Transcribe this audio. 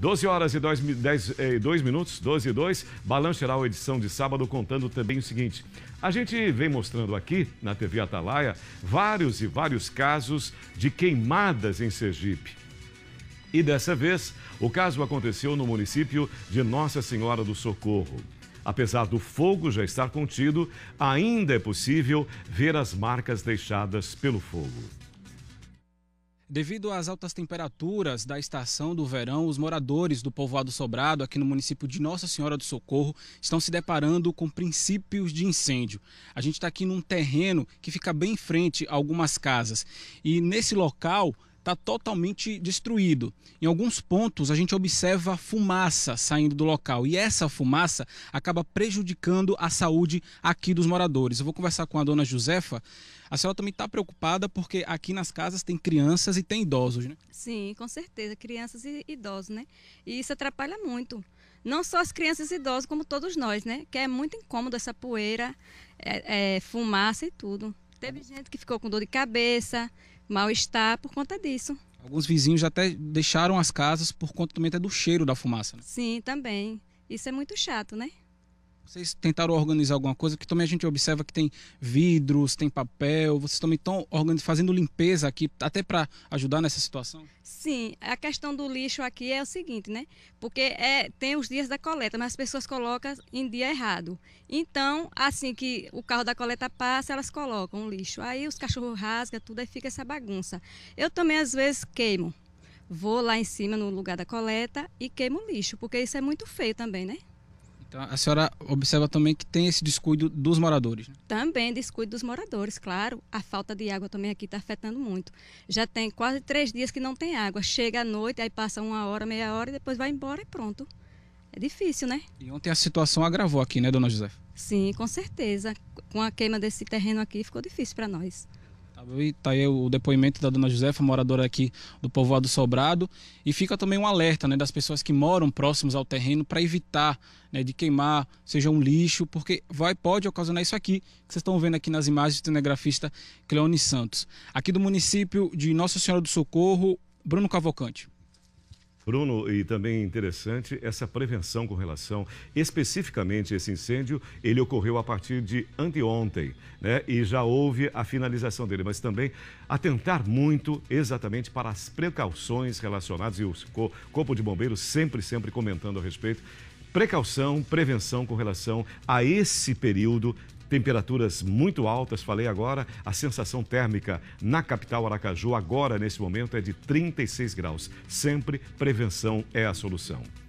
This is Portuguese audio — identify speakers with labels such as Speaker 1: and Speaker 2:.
Speaker 1: 12 horas e 2 eh, minutos, 12 e 2, Balanço Geral, edição de sábado, contando também o seguinte. A gente vem mostrando aqui na TV Atalaia vários e vários casos de queimadas em Sergipe. E dessa vez, o caso aconteceu no município de Nossa Senhora do Socorro. Apesar do fogo já estar contido, ainda é possível ver as marcas deixadas pelo fogo.
Speaker 2: Devido às altas temperaturas da estação do verão, os moradores do povoado Sobrado, aqui no município de Nossa Senhora do Socorro, estão se deparando com princípios de incêndio. A gente está aqui num terreno que fica bem em frente a algumas casas. E nesse local está totalmente destruído. Em alguns pontos, a gente observa fumaça saindo do local e essa fumaça acaba prejudicando a saúde aqui dos moradores. Eu vou conversar com a dona Josefa. A senhora também está preocupada porque aqui nas casas tem crianças e tem idosos, né?
Speaker 3: Sim, com certeza, crianças e idosos, né? E isso atrapalha muito. Não só as crianças e idosos, como todos nós, né? Que é muito incômodo essa poeira, é, é, fumaça e tudo. Teve gente que ficou com dor de cabeça, mal-estar por conta disso.
Speaker 2: Alguns vizinhos já até deixaram as casas por conta também até do cheiro da fumaça. Né?
Speaker 3: Sim, também. Isso é muito chato, né? Vocês
Speaker 2: tentaram organizar alguma coisa? Porque também a gente observa que tem vidros, tem papel. Vocês também estão fazendo limpeza aqui, até para ajudar nessa situação?
Speaker 3: Sim, a questão do lixo aqui é o seguinte, né? Porque é, tem os dias da coleta, mas as pessoas colocam em dia errado. Então, assim que o carro da coleta passa, elas colocam o lixo. Aí os cachorros rasgam tudo, aí fica essa bagunça. Eu também, às vezes, queimo. Vou lá em cima no lugar da coleta e queimo o lixo, porque isso é muito feio também, né?
Speaker 2: Então, a senhora observa também que tem esse descuido dos moradores. Né?
Speaker 3: Também descuido dos moradores, claro. A falta de água também aqui está afetando muito. Já tem quase três dias que não tem água. Chega à noite, aí passa uma hora, meia hora, e depois vai embora e pronto. É difícil, né?
Speaker 2: E ontem a situação agravou aqui, né, dona José?
Speaker 3: Sim, com certeza. Com a queima desse terreno aqui, ficou difícil para nós.
Speaker 2: Está aí o depoimento da dona Josefa, moradora aqui do povoado Sobrado. E fica também um alerta né, das pessoas que moram próximos ao terreno para evitar né, de queimar, seja um lixo, porque vai pode ocasionar isso aqui, que vocês estão vendo aqui nas imagens do telegrafista Cleone Santos. Aqui do município de Nossa Senhora do Socorro, Bruno Cavalcante.
Speaker 1: Bruno, e também interessante essa prevenção com relação, especificamente esse incêndio, ele ocorreu a partir de anteontem, né? E já houve a finalização dele, mas também atentar muito exatamente para as precauções relacionadas e o Corpo de Bombeiros sempre, sempre comentando a respeito precaução, prevenção com relação a esse período temperaturas muito altas, falei agora, a sensação térmica na capital Aracaju agora nesse momento é de 36 graus. Sempre prevenção é a solução.